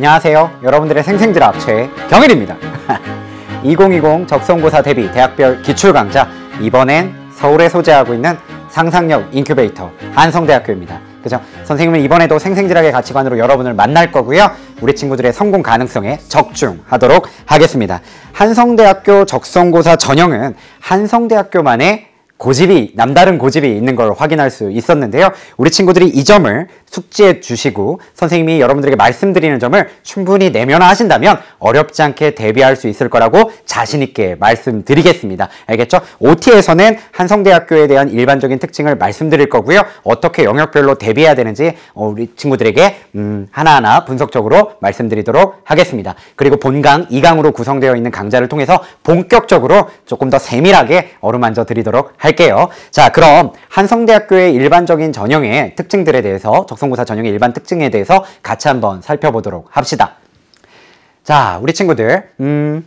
안녕하세요. 여러분들의 생생드랍 최경일입니다. 2020 적성고사 대비 대학별 기출 강좌 이번엔 서울에 소재하고 있는 상상력 인큐베이터 한성대학교입니다. 그죠? 선생님은 이번에도 생생지하의 가치관으로 여러분을 만날 거고요. 우리 친구들의 성공 가능성에 적중하도록 하겠습니다. 한성대학교 적성고사 전형은 한성대학교만의 고집이 남다른 고집이 있는 걸 확인할 수 있었는데요. 우리 친구들이 이 점을 숙지해 주시고 선생님이 여러분들에게 말씀드리는 점을 충분히 내면화하신다면 어렵지 않게 대비할 수 있을 거라고 자신 있게 말씀드리겠습니다. 알겠죠? OT에서는 한성대학교에 대한 일반적인 특징을 말씀드릴 거고요. 어떻게 영역별로 대비해야 되는지 어, 우리 친구들에게 음, 하나하나 분석적으로 말씀드리도록 하겠습니다. 그리고 본강, 2강으로 구성되어 있는 강좌를 통해서 본격적으로 조금 더 세밀하게 어루만져 드리도록 할게요. 자, 그럼 한성대학교의 일반적인 전형의 특징들에 대해서 성공사 전형의 일반 특징에 대해서 같이 한번 살펴보도록 합시다. 자, 우리 친구들, 음,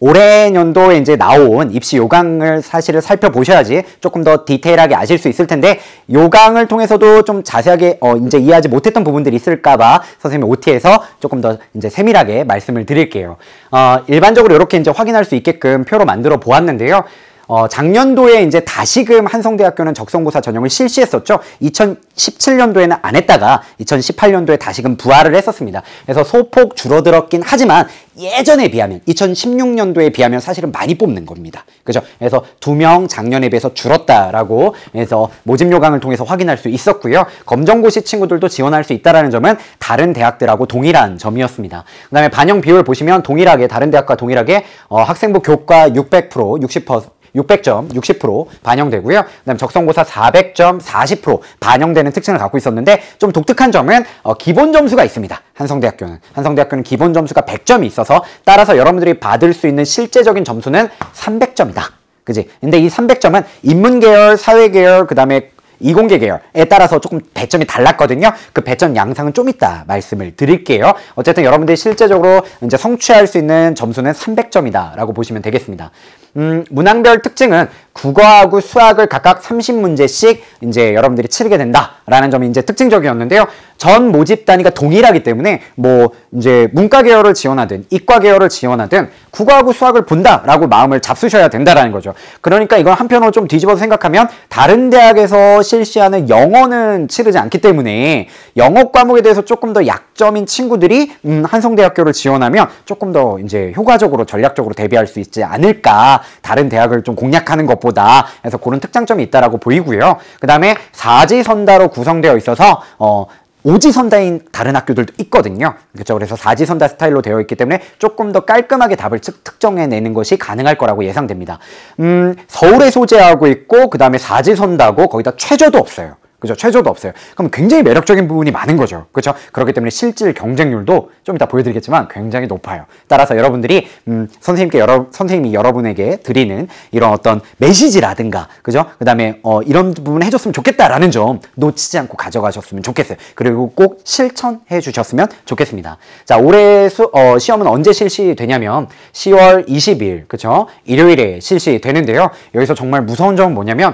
올해 년도에 이제 나온 입시 요강을 사실을 살펴보셔야지 조금 더 디테일하게 아실 수 있을 텐데 요강을 통해서도 좀 자세하게 어 이제 이해하지 못했던 부분들이 있을까봐 선생님 OT에서 조금 더 이제 세밀하게 말씀을 드릴게요. 어 일반적으로 이렇게 이제 확인할 수 있게끔 표로 만들어 보았는데요. 어, 작년도에 이제 다시금 한성대학교는 적성고사 전형을 실시했었죠. 2017년도에는 안 했다가 2018년도에 다시금 부활을 했었습니다. 그래서 소폭 줄어들었긴 하지만 예전에 비하면 2016년도에 비하면 사실은 많이 뽑는 겁니다. 그죠? 그래서 두 명 작년에 비해서 줄었다라고 해서 모집 요강을 통해서 확인할 수 있었고요. 검정고시 친구들도 지원할 수 있다라는 점은 다른 대학들하고 동일한 점이었습니다. 그다음에 반영 비율 보시면 동일하게 다른 대학과 동일하게 어, 학생부 교과 600% 60% 600점 60% 반영되고요. 그다음 적성고사 400점 40% 반영되는 특징을 갖고 있었는데 좀 독특한 점은 어, 기본 점수가 있습니다. 한성대학교는 한성대학교는 기본 점수가 100점이 있어서 따라서 여러분들이 받을 수 있는 실제적인 점수는 300점이다. 그지? 근데 이 300점은 인문 계열, 사회 계열, 그다음에 이공계 계열에 따라서 조금 배점이 달랐거든요. 그 배점 양상은 좀 이따 말씀을 드릴게요. 어쨌든 여러분들이 실제적으로 이제 성취할 수 있는 점수는 300점이다라고 보시면 되겠습니다. 음, 문항별 특징은 국어하고 수학을 각각 30문제씩 이제 여러분들이 치르게 된다라는 점이 이제 특징적이었는데요. 전 모집 단위가 동일하기 때문에 뭐 이제 문과 계열을 지원하든 이과 계열을 지원하든 국어하고 수학을 본다라고 마음을 잡수셔야 된다라는 거죠. 그러니까 이건 한편으로 좀 뒤집어서 생각하면 다른 대학에서 실시하는 영어는 치르지 않기 때문에 영어 과목에 대해서 조금 더 약점인 친구들이 음, 한성대학교를 지원하면 조금 더 이제 효과적으로 전략적으로 대비할 수 있지 않을까 다른 대학을 좀 공략하는 것보다 해서 그런 특장점이 있다라고 보이고요. 그다음에 사지 선다로 구성되어 있어서 어 오지선다인 다른 학교들도 있거든요. 그렇죠. 그래서 사지선다 스타일로 되어 있기 때문에 조금 더 깔끔하게 답을 측, 특정해내는 것이 가능할 거라고 예상됩니다. 음, 서울에 소재하고 있고 그 다음에 사지선다고 거기다 최저도 없어요. 그죠? 최저도 없어요. 그럼 굉장히 매력적인 부분이 많은 거죠. 그렇죠? 그렇기 때문에 실질 경쟁률도 좀 이따 보여드리겠지만 굉장히 높아요. 따라서 여러분들이 음, 선생님께 여러 선생님이 여러분에게 드리는 이런 어떤 메시지라든가, 그죠? 그다음에 어, 이런 부분 해줬으면 좋겠다라는 점 놓치지 않고 가져가셨으면 좋겠어요. 그리고 꼭 실천해 주셨으면 좋겠습니다. 자, 올해 수, 어, 시험은 언제 실시되냐면 10월 20일, 그죠? 일요일에 실시되는데요. 여기서 정말 무서운 점은 뭐냐면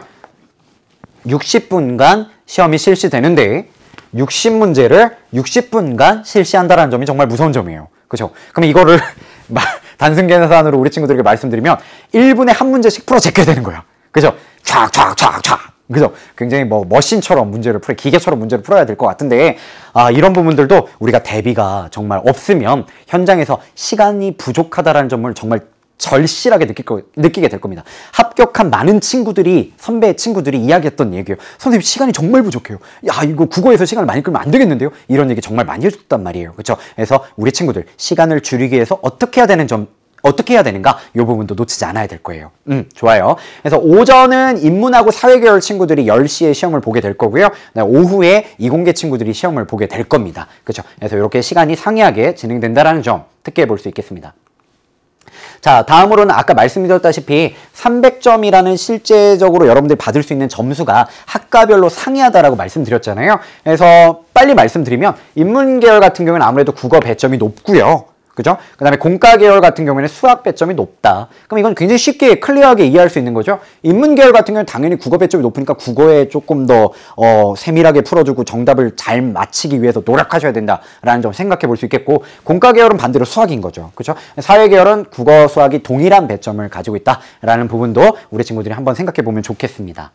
60분간 시험이 실시되는데 60문제를 60분간 실시한다는 점이 정말 무서운 점이에요. 그죠? 렇 그럼 이거를 단순 계산으로 우리 친구들에게 말씀드리면 1분에 한 문제씩 풀어 제껴야 되는 거야. 그죠? 렇 촥촥 촥 촥. 그죠? 굉장히 뭐 머신처럼 문제를 풀어, 기계처럼 문제를 풀어야 될 것 같은데, 아, 이런 부분들도 우리가 대비가 정말 없으면 현장에서 시간이 부족하다라는 점을 정말 절실하게 느낄 거, 느끼게 될 겁니다. 합격한 많은 친구들이 선배 친구들이 이야기했던 얘기예요. 선생님 시간이 정말 부족해요. 야 이거 국어에서 시간을 많이 끌면 안 되겠는데요. 이런 얘기 정말 많이 해줬단 말이에요. 그렇죠? 그래서 우리 친구들 시간을 줄이기 위해서 어떻게 해야 되는 점 어떻게 해야 되는가 이 부분도 놓치지 않아야 될 거예요. 음, 좋아요. 그래서 오전은 인문하고 사회계열 친구들이 10시에 시험을 보게 될 거고요. 네, 오후에 이공계 친구들이 시험을 보게 될 겁니다. 그렇죠? 그래서 이렇게 시간이 상이하게 진행된다는점 특기해 볼수 있겠습니다. 자 다음으로는 아까 말씀드렸다시피 300점이라는 실제적으로 여러분들이 받을 수 있는 점수가 학과별로 상이하다라고 말씀드렸잖아요. 그래서 빨리 말씀드리면 인문계열 같은 경우는 아무래도 국어 배점이 높고요. 그죠? 그 다음에 공과 계열 같은 경우에는 수학 배점이 높다. 그럼 이건 굉장히 쉽게 클리어하게 이해할 수 있는 거죠. 인문 계열 같은 경우는 당연히 국어 배점이 높으니까 국어에 조금 더 어, 세밀하게 풀어주고 정답을 잘 맞히기 위해서 노력하셔야 된다라는 점 생각해 볼 수 있겠고 공과 계열은 반대로 수학인 거죠. 그죠? 사회 계열은 국어 수학이 동일한 배점을 가지고 있다라는 부분도 우리 친구들이 한번 생각해 보면 좋겠습니다.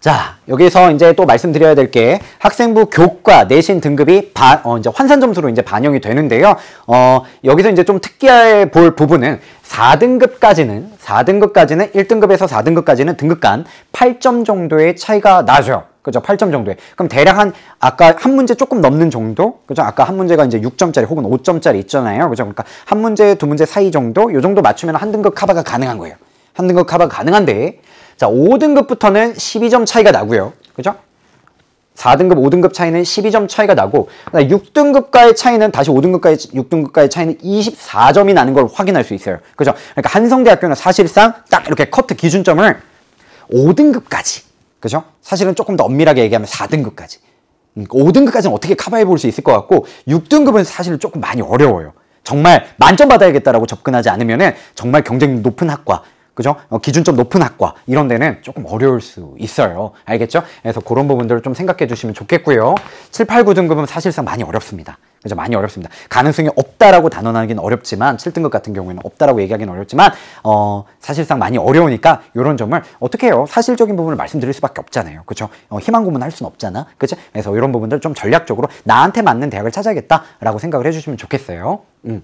자, 여기서 이제 또 말씀드려야 될 게 학생부 교과 내신 등급이 반, 어, 이제 환산 점수로 이제 반영이 되는데요. 어, 여기서 이제 좀특이할볼 부분은 4등급까지는, 4등급까지는 1등급에서 4등급까지는 등급 간 8점 정도의 차이가 나죠. 그죠? 8점 정도에. 그럼 대략 한, 아까 한 문제 조금 넘는 정도? 그죠? 아까 한 문제가 이제 6점짜리 혹은 5점짜리 있잖아요. 그죠? 그러니까 한 문제, 두 문제 사이 정도? 요 정도 맞추면 한 등급 커버가 가능한 거예요. 한 등급 커버가 가능한데, 자, 5등급부터는 12점 차이가 나고요. 그죠? 4등급, 5등급 차이는 12점 차이가 나고 6등급과의 차이는 다시 5등급과의 6등급과의 차이는 24점이 나는 걸 확인할 수 있어요. 그죠? 그러니까 한성대학교는 사실상 딱 이렇게 커트 기준점을 5등급까지 그죠? 사실은 조금 더 엄밀하게 얘기하면 4등급까지 5등급까지는 그러니까 어떻게 커버해 볼 수 있을 것 같고 6등급은 사실 조금 많이 어려워요. 정말 만점 받아야겠다라고 접근하지 않으면 정말 경쟁률 높은 학과 그죠? 어, 기준 좀 높은 학과 이런 데는 조금 어려울 수 있어요. 알겠죠? 그래서 그런 부분들을 좀 생각해 주시면 좋겠고요. 7, 8, 9등급은 사실상 많이 어렵습니다. 그죠? 많이 어렵습니다. 가능성이 없다라고 단언하기는 어렵지만 7등급 같은 경우에는 없다라고 얘기하기는 어렵지만 어, 사실상 많이 어려우니까 이런 점을 어떻게 해요? 사실적인 부분을 말씀드릴 수밖에 없잖아요. 그죠? 어, 희망 고문할 수는 없잖아. 그죠? 그래서 이런 부분들 좀 전략적으로 나한테 맞는 대학을 찾아야겠다라고 생각을 해 주시면 좋겠어요. 음.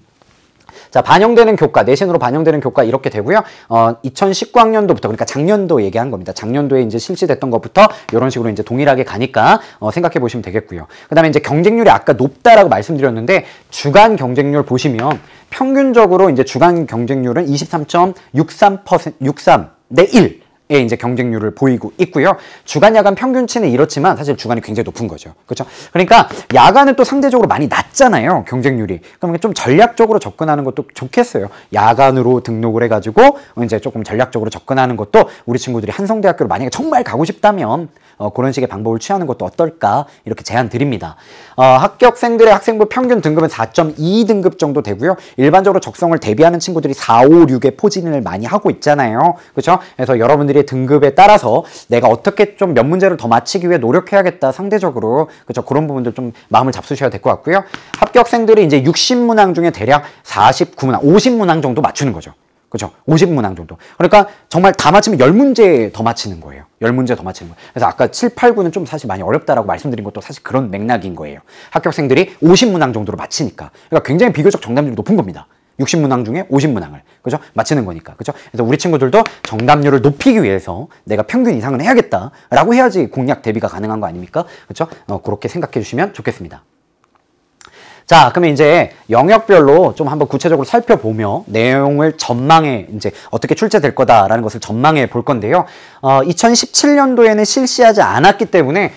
자, 반영되는 교과, 내신으로 반영되는 교과 이렇게 되고요. 어, 2019학년도부터 그러니까 작년도 얘기한 겁니다. 작년도에 이제 실시됐던 것부터 이런 식으로 이제 동일하게 가니까 어, 생각해 보시면 되겠고요. 그다음에 이제 경쟁률이 아까 높다라고 말씀드렸는데 주간 경쟁률 보시면 평균적으로 이제 주간 경쟁률은 23.63% 63대 1. 의 이제 경쟁률을 보이고 있고요. 주간 야간 평균치는 이렇지만 사실 주간이 굉장히 높은 거죠. 그렇죠? 그러니까 야간은 또 상대적으로 많이 낮잖아요. 경쟁률이. 그러면좀 전략적으로 접근하는 것도 좋겠어요. 야간으로 등록을 해 가지고 이제 조금 전략적으로 접근하는 것도 우리 친구들이 한성대학교를 만약에 정말 가고 싶다면 어, 그런 식의 방법을 취하는 것도 어떨까 이렇게 제안 드립니다. 어, 합격생들의 학생부 평균 등급은 4.2등급 정도 되고요. 일반적으로 적성을 대비하는 친구들이 4, 5, 6에 포진을 많이 하고 있잖아요. 그렇죠? 그래서 여러분들의 등급에 따라서 내가 어떻게 좀 몇 문제를 더 맞히기 위해 노력해야겠다 상대적으로 그렇죠? 그런 부분들 좀 마음을 잡수셔야 될 것 같고요. 합격생들이 이제 60문항 중에 대략 49문항, 50문항 정도 맞추는 거죠. 그죠? 렇 50문항 정도. 그러니까 정말 다 맞히면 10문제 더 맞히는 거예요. 10문제 더 맞히는 거예요. 그래서 아까 7, 8, 9는 좀 사실 많이 어렵다라고 말씀드린 것도 사실 그런 맥락인 거예요. 합격생들이 50문항 정도로 맞히니까. 그러니까 굉장히 비교적 정답률이 높은 겁니다. 60문항 중에 50문항을 그죠? 맞히는 거니까. 그죠? 그래서 우리 친구들도 정답률을 높이기 위해서 내가 평균 이상은 해야겠다라고 해야지 공략 대비가 가능한 거 아닙니까? 그죠? 어, 그렇게 생각해 주시면 좋겠습니다. 자, 그러면 이제 영역별로 좀 한번 구체적으로 살펴보며 내용을 전망해 이제 어떻게 출제될 거다라는 것을 전망해 볼 건데요. 어, 2017년도에는 실시하지 않았기 때문에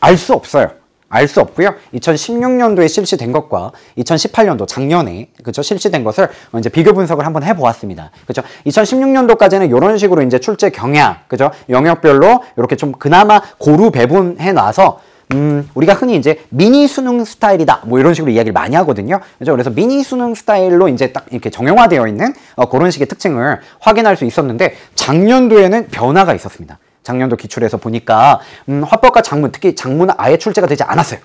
알 수 없어요. 알 수 없고요. 2016년도에 실시된 것과 2018년도 작년에 그죠 실시된 것을 이제 비교 분석을 한번 해보았습니다. 그죠 2016년도까지는 이런 식으로 이제 출제 경향 그죠 영역별로 이렇게 좀 그나마 고루 배분해 놔서 음, 우리가 흔히 이제 미니 수능 스타일이다 뭐 이런 식으로 이야기를 많이 하거든요. 그죠? 그래서 미니 수능 스타일로 이제 딱 이렇게 정형화되어 있는 어, 그런 식의 특징을 확인할 수 있었는데 작년도에는 변화가 있었습니다. 작년도 기출에서 보니까 음, 화법과 작문 특히 작문은 아예 출제가 되지 않았어요.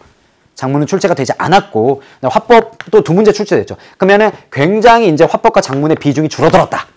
작문은 출제가 되지 않았고 화법도 두 문제 출제됐죠. 그러면은 굉장히 이제 화법과 작문의 비중이 줄어들었다.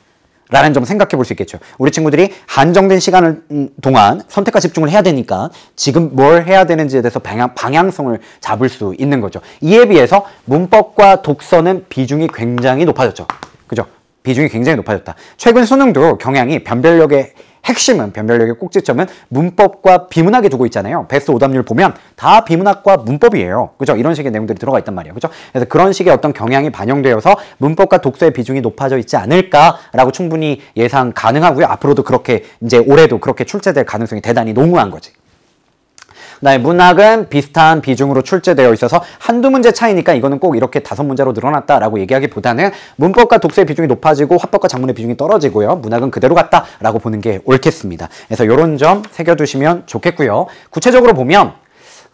라는 점 생각해 볼 수 있겠죠. 우리 친구들이 한정된 시간을 음, 동안 선택과 집중을 해야 되니까 지금 뭘 해야 되는지에 대해서 방향, 방향성을 잡을 수 있는 거죠. 이에 비해서 문법과 독서는 비중이 굉장히 높아졌죠. 그죠? 비중이 굉장히 높아졌다. 최근 수능도 경향이 변별력에 핵심은 변별력의 꼭지점은 문법과 비문학에 두고 있잖아요. 베스트 오답률 보면 다 비문학과 문법이에요. 그죠? 이런 식의 내용들이 들어가 있단 말이에요. 그죠? 그래서 그런 식의 어떤 경향이 반영되어서 문법과 독서의 비중이 높아져 있지 않을까라고 충분히 예상 가능하고요. 앞으로도 그렇게 이제 올해도 그렇게 출제될 가능성이 대단히 농후한 거지. 그다 문학은 비슷한 비중으로 출제되어 있어서 한두 문제 차이니까 이거는 꼭 이렇게 다섯 문제로 늘어났다라고 얘기하기보다는 문법과 독서의 비중이 높아지고 화법과 작문의 비중이 떨어지고요. 문학은 그대로 같다라고 보는 게 옳겠습니다. 그래서 이런 점 새겨두시면 좋겠고요. 구체적으로 보면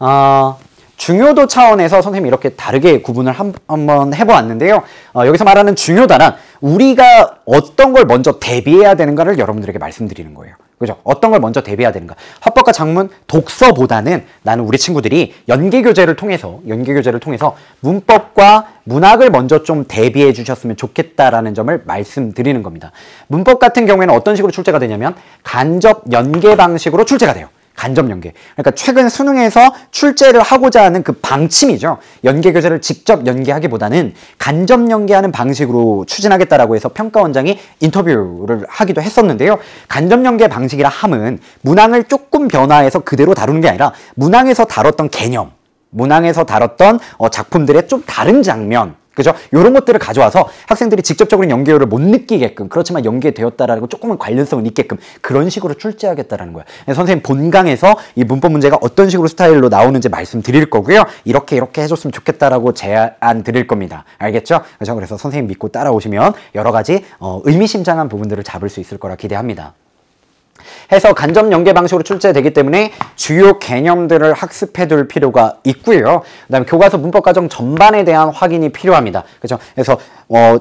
어, 중요도 차원에서 선생님이 이렇게 다르게 구분을 한, 한번 해보았는데요. 어, 여기서 말하는 중요다란 우리가 어떤 걸 먼저 대비해야 되는가를 여러분들에게 말씀드리는 거예요. 그죠? 어떤 걸 먼저 대비해야 되는가? 화법과 작문 독서보다는 나는 우리 친구들이 연계 교재를 통해서 연계 교재를 통해서 문법과 문학을 먼저 좀 대비해 주셨으면 좋겠다라는 점을 말씀드리는 겁니다. 문법 같은 경우에는 어떤 식으로 출제가 되냐면 간접 연계 방식으로 출제가 돼요. 간접 연계. 그러니까 최근 수능에서 출제를 하고자 하는 그 방침이죠. 연계 교재를 직접 연계하기보다는 간접 연계하는 방식으로 추진하겠다라고 해서 평가원장이 인터뷰를 하기도 했었는데요. 간접 연계 방식이라 함은 문항을 조금 변화해서 그대로 다루는 게 아니라 문항에서 다뤘던 개념, 문항에서 다뤘던 어, 작품들의 좀 다른 장면, 그죠? 요런 것들을 가져와서 학생들이 직접적으로 연계율을 못 느끼게끔 그렇지만 연계되었다라고 조금은 관련성은 있게끔 그런 식으로 출제하겠다라는 거예요. 네, 선생님 본강에서 이 문법 문제가 어떤 식으로 스타일로 나오는지 말씀드릴 거고요. 이렇게 이렇게 해줬으면 좋겠다라고 제안 드릴 겁니다. 알겠죠? 그래서 선생님 믿고 따라오시면 여러 가지 어, 의미심장한 부분들을 잡을 수 있을 거라 기대합니다. 해서 간접 연계 방식으로 출제되기 때문에 주요 개념들을 학습해 둘 필요가 있고요. 그다음에 교과서 문법 과정 전반에 대한 확인이 필요합니다. 그죠? 그래서 어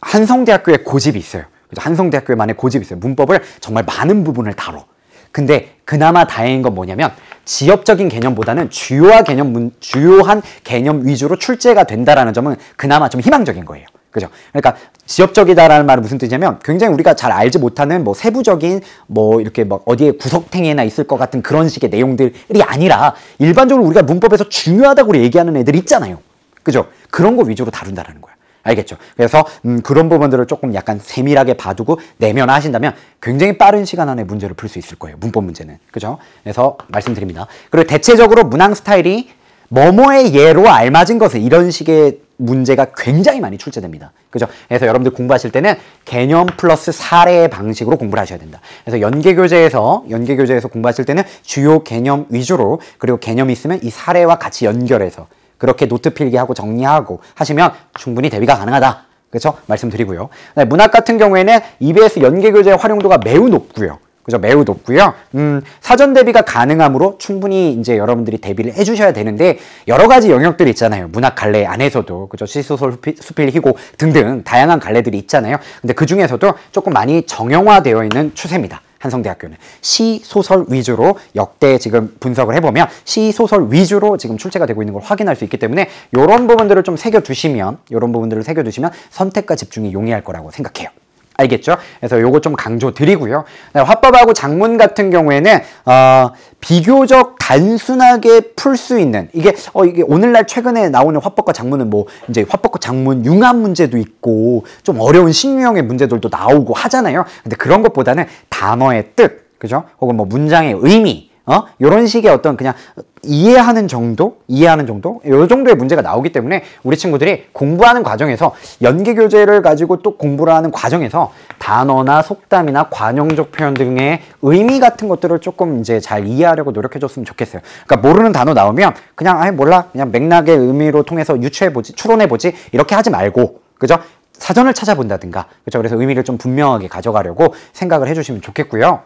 한성대학교의 고집이 있어요. 그죠? 한성대학교만의 고집이 있어요. 문법을 정말 많은 부분을 다뤄. 근데 그나마 다행인 건 뭐냐면 지역적인 개념보다는 주요한 개념 문, 주요한 개념 위주로 출제가 된다라는 점은 그나마 좀 희망적인 거예요. 그죠? 그러니까 지역적이다라는 말은 무슨 뜻이냐면 굉장히 우리가 잘 알지 못하는 뭐 세부적인 뭐 이렇게 막 어디에 구석탱이나 있을 것 같은 그런 식의 내용들이 아니라 일반적으로 우리가 문법에서 중요하다고 얘기하는 애들 있잖아요. 그죠? 그런 거 위주로 다룬다라는 거야. 알겠죠? 그래서 음, 그런 부분들을 조금 약간 세밀하게 봐두고 내면하신다면 굉장히 빠른 시간 안에 문제를 풀 수 있을 거예요. 문법 문제는. 그죠? 그래서 말씀드립니다. 그리고 대체적으로 문항 스타일이 뭐뭐의 예로 알맞은 것을 이런 식의 문제가 굉장히 많이 출제됩니다. 그죠? 그래서 여러분들 공부하실 때는 개념 플러스 사례 방식으로 공부를 하셔야 된다. 그래서 연계 교재에서 연계 교재에서 공부하실 때는 주요 개념 위주로 그리고 개념이 있으면 이 사례와 같이 연결해서 그렇게 노트 필기하고 정리하고 하시면 충분히 대비가 가능하다. 그렇죠? 말씀드리고요. 네, 문학 같은 경우에는 EBS 연계 교재 활용도가 매우 높고요. 그죠? 매우 높고요. 음, 사전 대비가 가능하므로 충분히 이제 여러분들이 대비를 해주셔야 되는데 여러 가지 영역들이 있잖아요. 문학 갈래 안에서도 그죠? 시소설 수필 희고 등등 다양한 갈래들이 있잖아요. 근데 그 중에서도 조금 많이 정형화되어 있는 추세입니다. 한성대학교는 시 소설 위주로 역대 지금 분석을 해보면 시 소설 위주로 지금 출제가 되고 있는 걸 확인할 수 있기 때문에 이런 부분들을 좀 새겨두시면 이런 부분들을 새겨두시면 선택과 집중이 용이할 거라고 생각해요. 알겠죠? 그래서 요거 좀 강조드리고요. 네, 화법하고 작문 같은 경우에는 어, 비교적 단순하게 풀 수 있는 이게 어 이게 오늘날 최근에 나오는 화법과 작문은 뭐 이제 화법과 작문 융합 문제도 있고 좀 어려운 신유형의 문제들도 나오고 하잖아요. 근데 그런 것보다는 단어의 뜻, 그죠? 혹은 뭐 문장의 의미 어? 요런 식의 어떤 그냥 이해하는 정도? 이해하는 정도? 요 정도의 문제가 나오기 때문에 우리 친구들이 공부하는 과정에서 연계 교재를 가지고 또 공부를 하는 과정에서 단어나 속담이나 관용적 표현 등의 의미 같은 것들을 조금 이제 잘 이해하려고 노력해 줬으면 좋겠어요. 그러니까 모르는 단어 나오면 그냥 아예 몰라. 그냥 맥락의 의미로 통해서 유추해 보지, 추론해 보지. 이렇게 하지 말고. 그죠? 사전을 찾아본다든가. 그죠? 그래서 의미를 좀 분명하게 가져가려고 생각을 해 주시면 좋겠고요.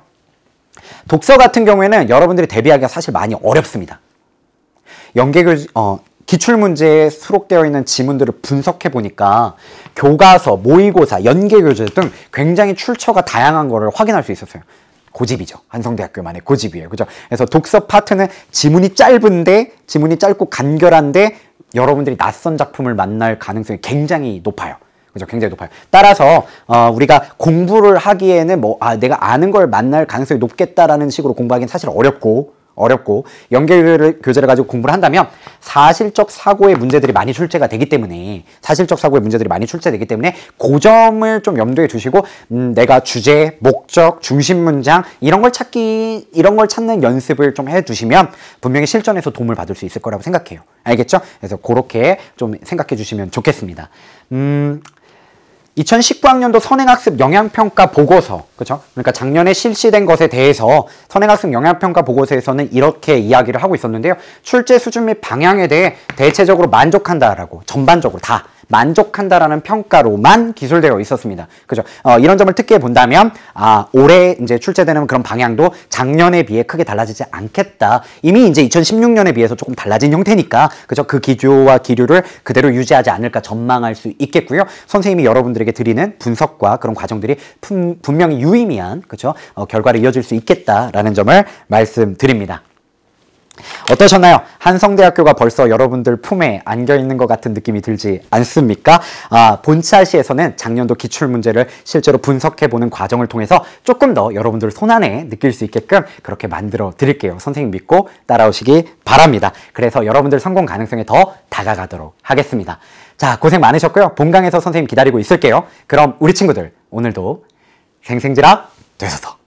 독서 같은 경우에는 여러분들이 대비하기가 사실 많이 어렵습니다. 연계교지, 어, 기출문제에 수록되어 있는 지문들을 분석해 보니까 교과서, 모의고사, 연계교재 등 굉장히 출처가 다양한 거를 확인할 수 있었어요. 고집이죠. 한성대학교만의 고집이에요. 그죠? 그래서 독서 파트는 지문이 짧은데, 지문이 짧고 간결한데, 여러분들이 낯선 작품을 만날 가능성이 굉장히 높아요. 그죠? 굉장히 높아요. 따라서 어, 우리가 공부를 하기에는 뭐 아, 내가 아는 걸 만날 가능성이 높겠다라는 식으로 공부하기는 사실 어렵고 어렵고 연결 교재를 가지고 공부를 한다면 사실적 사고의 문제들이 많이 출제가 되기 때문에 사실적 사고의 문제들이 많이 출제되기 때문에 고 점을 좀 염두에 두시고 음, 내가 주제, 목적, 중심 문장 이런 걸 찾기 이런 걸 찾는 연습을 좀 해두시면 분명히 실전에서 도움을 받을 수 있을 거라고 생각해요. 알겠죠? 그래서 그렇게 좀 생각해 주시면 좋겠습니다. 음, 2019학년도 선행학습 영향평가 보고서 그렇죠? 그러니까 작년에 실시된 것에 대해서 선행학습 영향평가 보고서에서는 이렇게 이야기를 하고 있었는데요. 출제 수준 및 방향에 대해 대체적으로 만족한다라고 전반적으로 다 만족한다라는 평가로만 기술되어 있었습니다. 그죠? 어, 이런 점을 특히 본다면 아, 올해 이제 출제되는 그런 방향도 작년에 비해 크게 달라지지 않겠다. 이미 이제 2016년에 비해서 조금 달라진 형태니까 그죠? 그 기조와 기류를 그대로 유지하지 않을까 전망할 수 있겠고요. 선생님이 여러분들에게 드리는 분석과 그런 과정들이 품, 분명히 유의미한 그죠? 어, 결과를 이어질 수 있겠다라는 점을 말씀드립니다. 어떠셨나요? 한성대학교가 벌써 여러분들 품에 안겨 있는 것 같은 느낌이 들지 않습니까? 아, 본차시에서는 작년도 기출 문제를 실제로 분석해 보는 과정을 통해서 조금 더 여러분들 손안에 느낄 수 있게끔 그렇게 만들어 드릴게요. 선생님 믿고 따라오시기 바랍니다. 그래서 여러분들 성공 가능성에 더 다가가도록 하겠습니다. 자, 고생 많으셨고요. 본강에서 선생님 기다리고 있을게요. 그럼 우리 친구들 오늘도 생생지라 되셔서